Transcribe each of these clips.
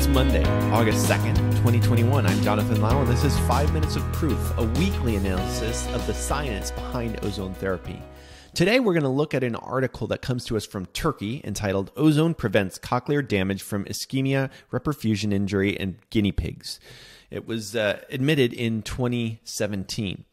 It's Monday, August 2nd, 2021. I'm Jonathan Lau, and this is Five Minutes of Proof, a weekly analysis of the science behind ozone therapy. Today, we're going to look at an article that comes to us from Turkey entitled Ozone Prevents Cochlear Damage from Ischemia, Reperfusion Injury, and Guinea Pigs. It was uh, admitted in 2017.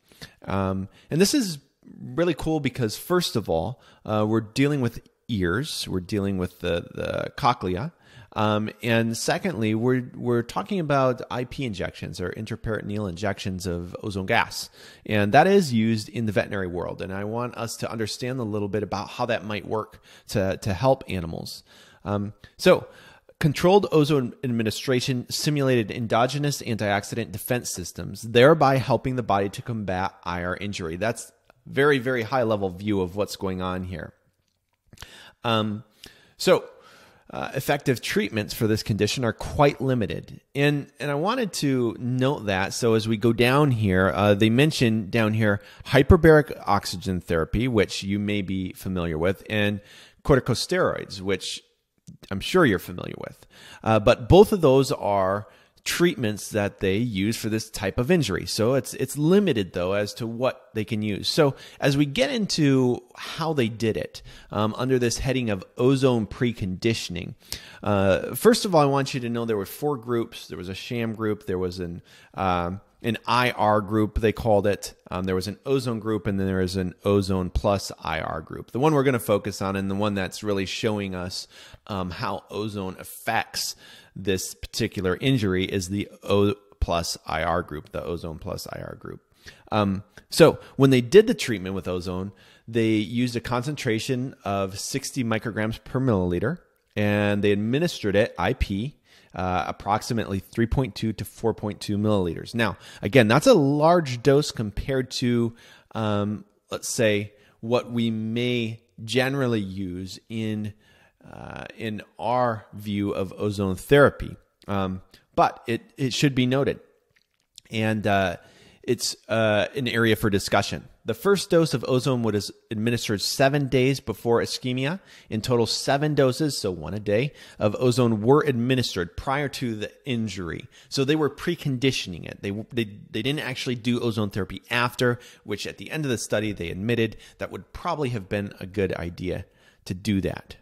Um, and this is really cool because, first of all, uh, we're dealing with ears, we're dealing with the, the cochlea, um, and secondly, we're we're talking about IP injections or intraperitoneal injections of ozone gas, and that is used in the veterinary world. And I want us to understand a little bit about how that might work to to help animals. Um, so. Controlled ozone administration simulated endogenous antioxidant defense systems, thereby helping the body to combat IR injury. That's very, very high level view of what's going on here. Um, so uh, effective treatments for this condition are quite limited. And, and I wanted to note that. So as we go down here, uh, they mention down here hyperbaric oxygen therapy, which you may be familiar with, and corticosteroids, which I'm sure you're familiar with. Uh, but both of those are treatments that they use for this type of injury. So it's it's limited though as to what they can use. So as we get into how they did it um, under this heading of ozone preconditioning, uh, first of all, I want you to know there were four groups. There was a sham group. There was an um, an IR group, they called it. Um, there was an ozone group, and then there is an ozone plus IR group. The one we're going to focus on, and the one that's really showing us um, how ozone affects this particular injury, is the O plus IR group, the ozone plus IR group. Um, so when they did the treatment with ozone, they used a concentration of 60 micrograms per milliliter, and they administered it IP uh, approximately 3.2 to 4.2 milliliters. Now, again, that's a large dose compared to, um, let's say, what we may generally use in uh, in our view of ozone therapy. Um, but it it should be noted, and uh, it's uh, an area for discussion. The first dose of ozone was administered seven days before ischemia. In total, seven doses, so one a day, of ozone were administered prior to the injury. So they were preconditioning it. They, they, they didn't actually do ozone therapy after, which at the end of the study they admitted that would probably have been a good idea to do that.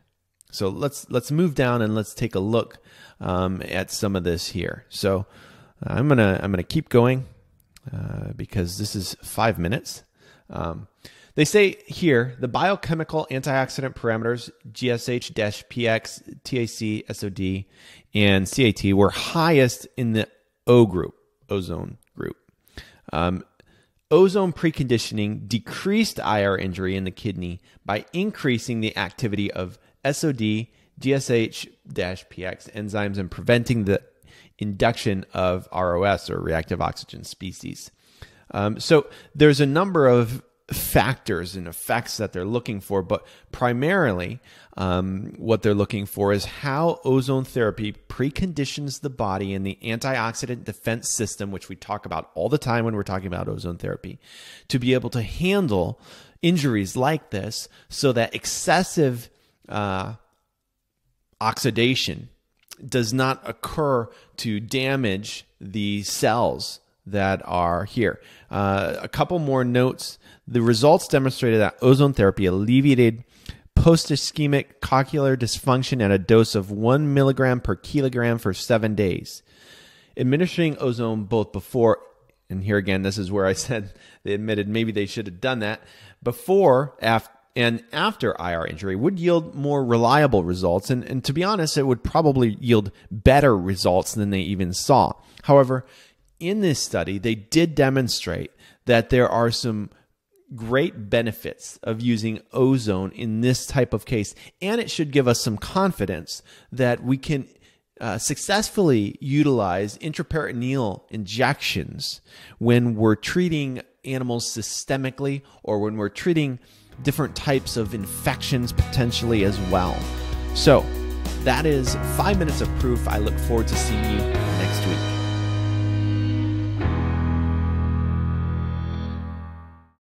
So let's let's move down and let's take a look um, at some of this here. So I'm gonna I'm gonna keep going uh, because this is five minutes. Um, they say here the biochemical antioxidant parameters GSH PX, TAC, SOD, and CAT were highest in the O group, ozone group. Um, ozone preconditioning decreased IR injury in the kidney by increasing the activity of SOD, GSH PX enzymes and preventing the induction of ROS or reactive oxygen species. Um, so there's a number of factors and effects that they're looking for, but primarily um, what they're looking for is how ozone therapy preconditions the body and the antioxidant defense system, which we talk about all the time when we're talking about ozone therapy, to be able to handle injuries like this so that excessive uh, oxidation does not occur to damage the cells that are here. Uh, a couple more notes. The results demonstrated that ozone therapy alleviated post ischemic cochlear dysfunction at a dose of one milligram per kilogram for seven days. Administering ozone both before, and here again, this is where I said they admitted maybe they should have done that before, after, and after IR injury would yield more reliable results. And, and to be honest, it would probably yield better results than they even saw. However, in this study, they did demonstrate that there are some great benefits of using ozone in this type of case. And it should give us some confidence that we can uh, successfully utilize intraperitoneal injections when we're treating animals systemically or when we're treating different types of infections potentially as well. So, that is five minutes of proof. I look forward to seeing you next week.